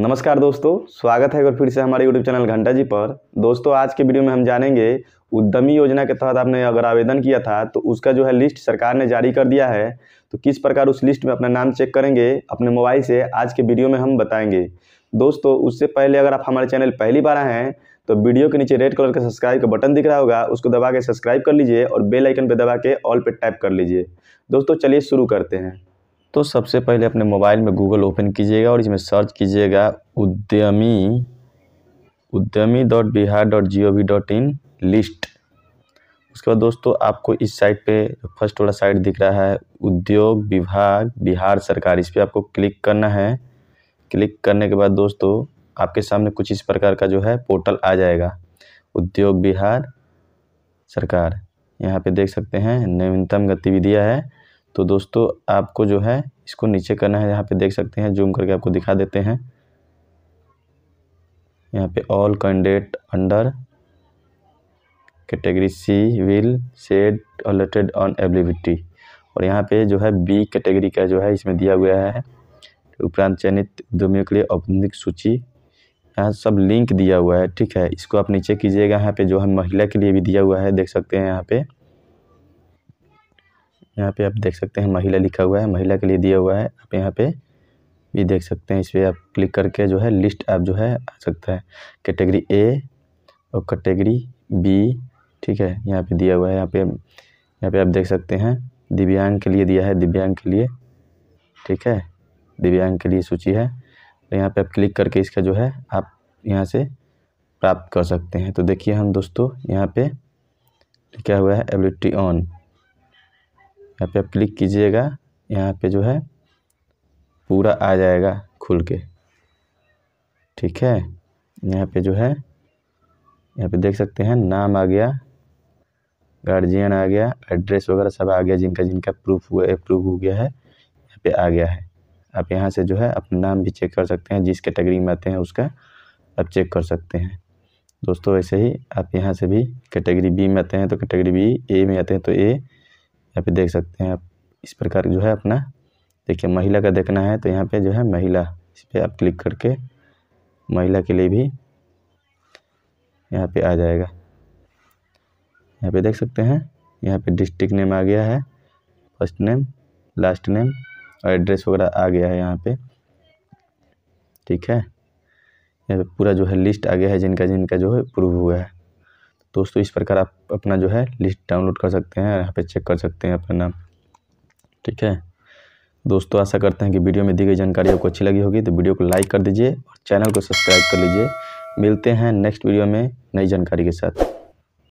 नमस्कार दोस्तों स्वागत है एक बार फिर से हमारे यूट्यूब चैनल घंटा जी पर दोस्तों आज के वीडियो में हम जानेंगे उद्यमी योजना के तहत आपने अगर आवेदन किया था तो उसका जो है लिस्ट सरकार ने जारी कर दिया है तो किस प्रकार उस लिस्ट में अपना नाम चेक करेंगे अपने मोबाइल से आज के वीडियो में हम बताएंगे दोस्तों उससे पहले अगर आप हमारे चैनल पहली बार आए हैं तो वीडियो के नीचे रेड कलर का सब्सक्राइब का बटन दिख रहा होगा उसको दबा के सब्सक्राइब कर लीजिए और बेल आइकन पर दबा के ऑल पर टाइप कर लीजिए दोस्तों चलिए शुरू करते हैं तो सबसे पहले अपने मोबाइल में गूगल ओपन कीजिएगा और इसमें सर्च कीजिएगा Udyami Udyami dot Bihar dot G O V dot in list उसके बाद दोस्तों आपको इस साइट पे फर्स्ट वाला साइट दिख रहा है उद्योग विभाग बिहार सरकार इस पर आपको क्लिक करना है क्लिक करने के बाद दोस्तों आपके सामने कुछ इस प्रकार का जो है पोर्टल आ जाएगा उद्योग बिहार सरकार यहाँ पे देख सकते हैं नवीनतम गतिविधियाँ है तो दोस्तों आपको जो है इसको नीचे करना है यहाँ पे देख सकते हैं जूम करके आपको दिखा देते हैं यहाँ पे all candidate under category C will said alerted on ability और यहाँ पे जो है बी कैटेगरी का जो है इसमें दिया हुआ है उपरांत चयनित उद्यमियों के लिए औपनिक सूची यहाँ सब लिंक दिया हुआ है ठीक है इसको आप नीचे कीजिएगा यहाँ पे जो है महिला के लिए भी दिया हुआ है देख सकते हैं यहाँ पे यहाँ पे आप देख सकते हैं महिला लिखा हुआ है महिला के लिए दिया हुआ है आप यहाँ पे भी देख सकते हैं इस पर आप क्लिक करके जो है लिस्ट आप जो है आ सकता है कैटेगरी ए और कैटेगरी बी ठीक है यहाँ पे दिया हुआ है यहाँ पे यहाँ पे आप देख सकते हैं दिव्यांग के लिए दिया है दिव्यांग के लिए ठीक है दिव्यांग के लिए सूची है तो यहाँ पर आप क्लिक करके इसका जो है आप यहाँ से प्राप्त कर सकते हैं तो देखिए हम दोस्तों यहाँ पर लिखा हुआ है एबिलिटी ऑन यहाँ पे आप क्लिक कीजिएगा यहाँ पे जो है पूरा आ जाएगा खुल के ठीक है यहाँ पे जो है यहाँ पे देख सकते हैं नाम आ गया गार्जियन आ गया एड्रेस वगैरह सब आ गया जिनका जिनका प्रूफ हुआ अप्रूव हो गया है यहाँ पे आ गया है आप यहाँ से जो है अपना नाम भी चेक कर सकते हैं जिस कैटेगरी में आते हैं उसका आप चेक कर सकते हैं दोस्तों ऐसे ही आप यहाँ से भी कैटेगरी बी में आते हैं तो कैटेगरी बी ए में आते हैं तो ए यहाँ पे देख सकते हैं आप इस प्रकार जो है अपना देखिए महिला का देखना है तो यहाँ पे जो है महिला इस पर आप क्लिक करके महिला के लिए भी यहाँ पे आ जाएगा यहाँ पे देख सकते हैं यहाँ पे डिस्ट्रिक्ट नेम आ गया है फर्स्ट नेम लास्ट नेम और एड्रेस वगैरह आ गया है यहाँ पे ठीक है यहाँ पे पूरा जो है लिस्ट आ गया है जिनका जिनका जो है प्रूव हुआ है दोस्तों इस प्रकार आप अपना जो है लिस्ट डाउनलोड कर सकते हैं यहाँ पे चेक कर सकते हैं अपना नाम ठीक है दोस्तों आशा करते हैं कि वीडियो में दी गई जानकारी आपको अच्छी लगी होगी तो वीडियो को लाइक कर दीजिए और चैनल को सब्सक्राइब कर लीजिए मिलते हैं नेक्स्ट वीडियो में नई जानकारी के साथ